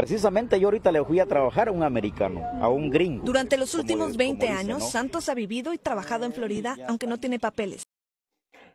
Precisamente yo ahorita le fui a trabajar a un americano, a un gringo. Durante los últimos 20 años, Santos ha vivido y trabajado en Florida, aunque no tiene papeles.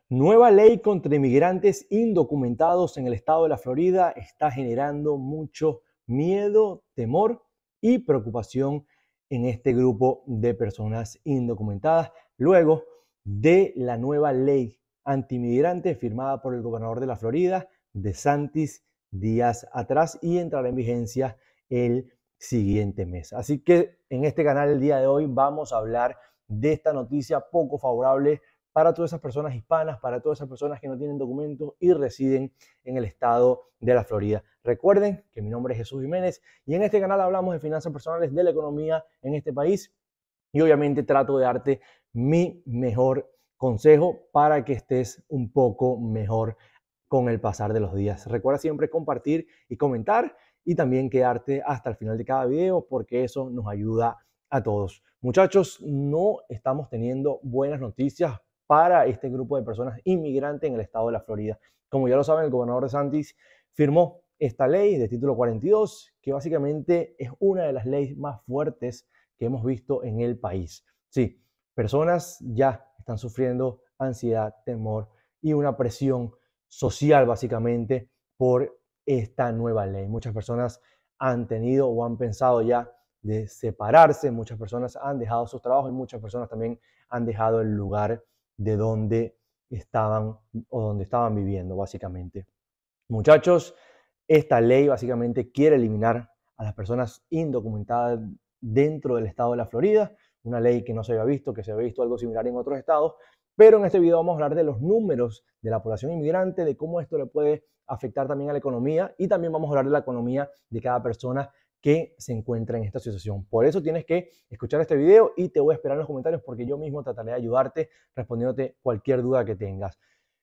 Nueva ley contra inmigrantes indocumentados en el estado de la Florida está generando mucho miedo, temor y preocupación en este grupo de personas indocumentadas, luego de la nueva ley antimigrante firmada por el gobernador de la Florida, DeSantis días atrás y entrará en vigencia el siguiente mes. Así que en este canal el día de hoy vamos a hablar de esta noticia poco favorable para todas esas personas hispanas, para todas esas personas que no tienen documentos y residen en el estado de la Florida. Recuerden que mi nombre es Jesús Jiménez y en este canal hablamos de finanzas personales, de la economía en este país y obviamente trato de darte mi mejor consejo para que estés un poco mejor con el pasar de los días. Recuerda siempre compartir y comentar y también quedarte hasta el final de cada video porque eso nos ayuda a todos. Muchachos, no estamos teniendo buenas noticias para este grupo de personas inmigrantes en el estado de la Florida. Como ya lo saben, el gobernador de Santis firmó esta ley de título 42, que básicamente es una de las leyes más fuertes que hemos visto en el país. Sí, personas ya están sufriendo ansiedad, temor y una presión social básicamente por esta nueva ley. Muchas personas han tenido o han pensado ya de separarse, muchas personas han dejado sus trabajos y muchas personas también han dejado el lugar de donde estaban o donde estaban viviendo básicamente. Muchachos, esta ley básicamente quiere eliminar a las personas indocumentadas dentro del estado de la Florida, una ley que no se había visto, que se había visto algo similar en otros estados, pero en este video vamos a hablar de los números de la población inmigrante, de cómo esto le puede afectar también a la economía y también vamos a hablar de la economía de cada persona que se encuentra en esta situación. Por eso tienes que escuchar este video y te voy a esperar en los comentarios porque yo mismo trataré de ayudarte respondiéndote cualquier duda que tengas.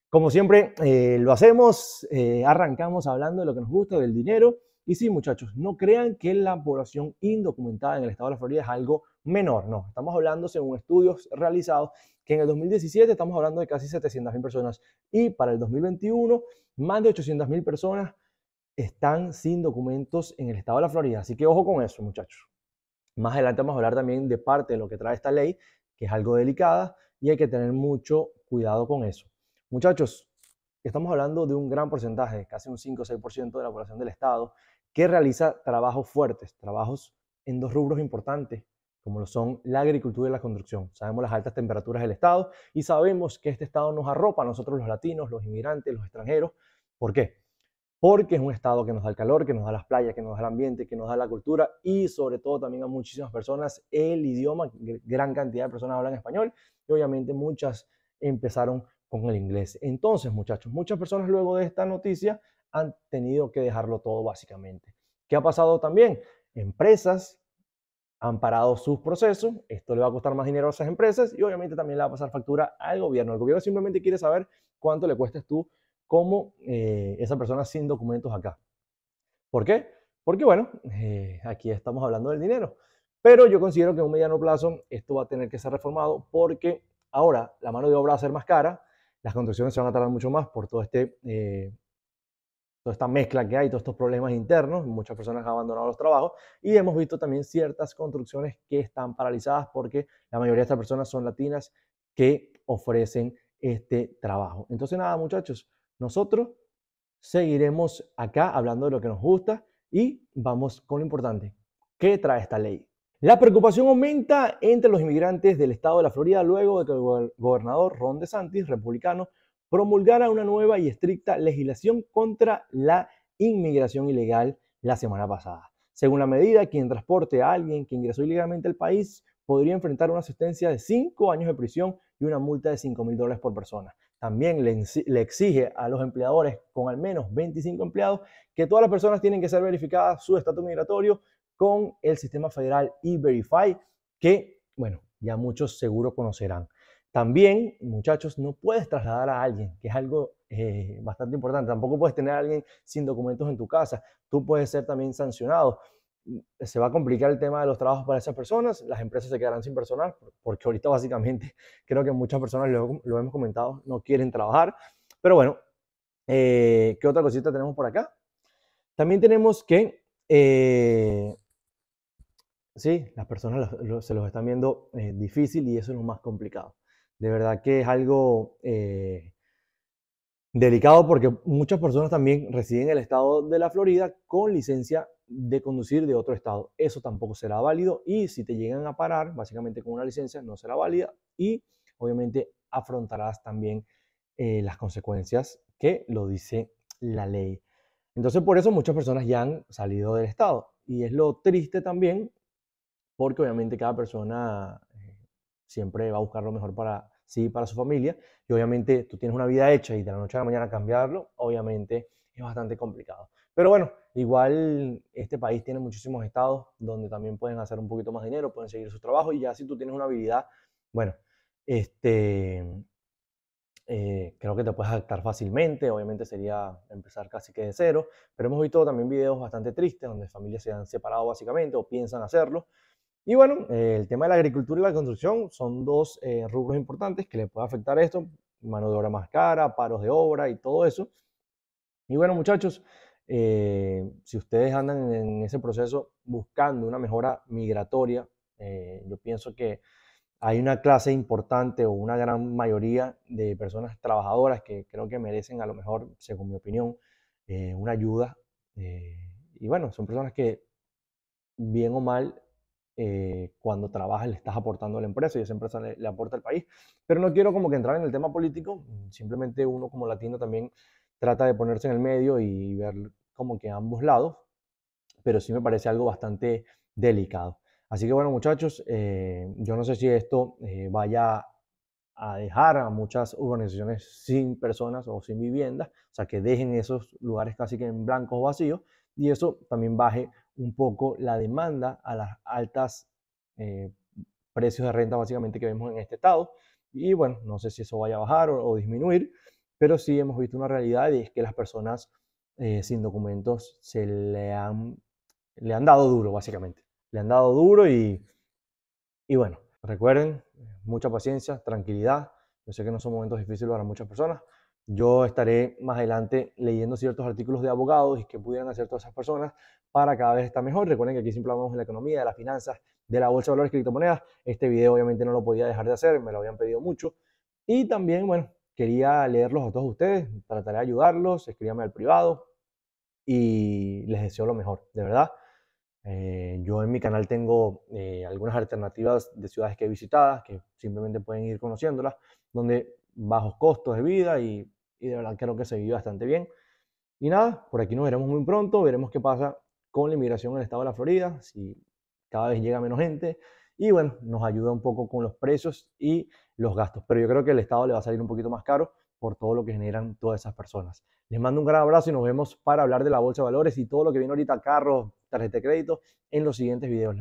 Como siempre, eh, lo hacemos, eh, arrancamos hablando de lo que nos gusta, del dinero. Y sí, muchachos, no crean que la población indocumentada en el estado de la Florida es algo menor, no. Estamos hablando, según estudios realizados, que en el 2017 estamos hablando de casi 700.000 personas y para el 2021 más de 800.000 personas están sin documentos en el estado de la Florida. Así que ojo con eso, muchachos. Más adelante vamos a hablar también de parte de lo que trae esta ley, que es algo delicada y hay que tener mucho cuidado con eso. Muchachos, estamos hablando de un gran porcentaje, casi un 5 o 6% de la población del estado, que realiza trabajos fuertes, trabajos en dos rubros importantes, como lo son la agricultura y la construcción. Sabemos las altas temperaturas del Estado y sabemos que este Estado nos arropa a nosotros los latinos, los inmigrantes, los extranjeros. ¿Por qué? Porque es un Estado que nos da el calor, que nos da las playas, que nos da el ambiente, que nos da la cultura y sobre todo también a muchísimas personas el idioma. Gran cantidad de personas hablan español y obviamente muchas empezaron con el inglés. Entonces, muchachos, muchas personas luego de esta noticia han tenido que dejarlo todo básicamente. ¿Qué ha pasado también? Empresas han parado sus procesos, esto le va a costar más dinero a esas empresas y obviamente también le va a pasar factura al gobierno. El gobierno simplemente quiere saber cuánto le cuesta tú como eh, esa persona sin documentos acá. ¿Por qué? Porque bueno, eh, aquí estamos hablando del dinero. Pero yo considero que en un mediano plazo esto va a tener que ser reformado porque ahora la mano de obra va a ser más cara, las construcciones se van a tardar mucho más por todo este eh, toda esta mezcla que hay, todos estos problemas internos, muchas personas han abandonado los trabajos y hemos visto también ciertas construcciones que están paralizadas porque la mayoría de estas personas son latinas que ofrecen este trabajo. Entonces nada muchachos, nosotros seguiremos acá hablando de lo que nos gusta y vamos con lo importante. ¿Qué trae esta ley? La preocupación aumenta entre los inmigrantes del estado de la Florida luego de que el gobernador Ron DeSantis, republicano, promulgara una nueva y estricta legislación contra la inmigración ilegal la semana pasada. Según la medida, quien transporte a alguien que ingresó ilegalmente al país podría enfrentar una asistencia de cinco años de prisión y una multa de cinco mil dólares por persona. También le, exige a los empleadores con al menos 25 empleados que todas las personas tienen que ser verificadas su estatus migratorio con el sistema federal E-Verify, que, bueno, ya muchos seguro conocerán. También, muchachos, no puedes trasladar a alguien, que es algo eh, bastante importante. Tampoco puedes tener a alguien sin documentos en tu casa. Tú puedes ser también sancionado. Mm, se va a complicar el tema de los trabajos para esas personas. Las empresas se quedarán sin personal, porque ahorita básicamente creo que muchas personas, lo, hemos comentado, no quieren trabajar. Pero bueno, eh, ¿qué otra cosita tenemos por acá? También tenemos que... Eh, sí, las personas se los están viendo difícil y eso es lo más complicado de verdad que es algo eh, delicado porque muchas personas también residen en el estado de la Florida con licencia de conducir de otro estado. Eso tampoco será válido y si te llegan a parar, básicamente con una licencia, no será válida y obviamente afrontarás también eh, las consecuencias que lo dice la ley. Entonces por eso muchas personas ya han salido del estado y es lo triste también porque obviamente cada persona eh, siempre va a buscar lo mejor para sí para su familia. Y obviamente tú tienes una vida hecha y de la noche a la mañana cambiarlo, obviamente es bastante complicado. Pero bueno, igual este país tiene muchísimos estados donde también pueden hacer un poquito más dinero, pueden seguir su trabajo y ya si tú tienes una habilidad, bueno, este, eh, creo que te puedes adaptar fácilmente, obviamente sería empezar casi que de cero, pero hemos visto también videos bastante tristes donde familias se han separado básicamente o piensan hacerlo y bueno, eh, el tema de la agricultura y la construcción son dos eh, rubros importantes que le puede afectar esto, mano de obra más cara, paros de obra y todo eso. Y bueno, muchachos, eh, si ustedes andan en ese proceso buscando una mejora migratoria, yo pienso que hay una clase importante o una gran mayoría de personas trabajadoras que creo que merecen a lo mejor, según mi opinión, una ayuda. y bueno, son personas que bien o mal eh, cuando trabajas le estás aportando a la empresa y esa empresa le, aporta al país. Pero no quiero como que entrar en el tema político, mm, simplemente uno como latino también trata de ponerse en el medio y ver como que ambos lados, pero sí me parece algo bastante delicado. Así que bueno muchachos, eh, yo no sé si esto eh, vaya a dejar a muchas organizaciones sin personas o sin viviendas, o sea que dejen esos lugares casi que en blancos o vacíos y eso también baje un poco la demanda a las altas eh, precios de renta básicamente que vemos en este estado. Y bueno, no sé si eso vaya a bajar o, disminuir, pero sí hemos visto una realidad y es que las personas eh, sin documentos se le han, le han dado duro básicamente. Le han dado duro y, y bueno, recuerden, mucha paciencia, tranquilidad. Yo sé que no son momentos difíciles para muchas personas, yo estaré más adelante leyendo ciertos artículos de abogados y que pudieran hacer todas esas personas para cada vez estar mejor. Recuerden que aquí siempre hablamos de la economía, de las finanzas, de la bolsa de valores, criptomonedas. Este video obviamente no lo podía dejar de hacer, me lo habían pedido mucho. Y también, bueno, quería leerlos a todos ustedes, trataré de ayudarlos, escríbanme al privado y les deseo lo mejor, de verdad. Eh, yo en mi canal tengo eh, algunas alternativas de ciudades que he visitado, que simplemente pueden ir conociéndolas, donde bajos costos de vida y, de verdad creo que se vive bastante bien. Y nada, por aquí nos veremos muy pronto, veremos qué pasa con la inmigración en el estado de la Florida, si cada vez llega menos gente y bueno, nos ayuda un poco con los precios y los gastos. Pero yo creo que el Estado le va a salir un poquito más caro por todo lo que generan todas esas personas. Les mando un gran abrazo y nos vemos para hablar de la bolsa de valores y todo lo que viene ahorita, carros, tarjeta de crédito, en los siguientes videos.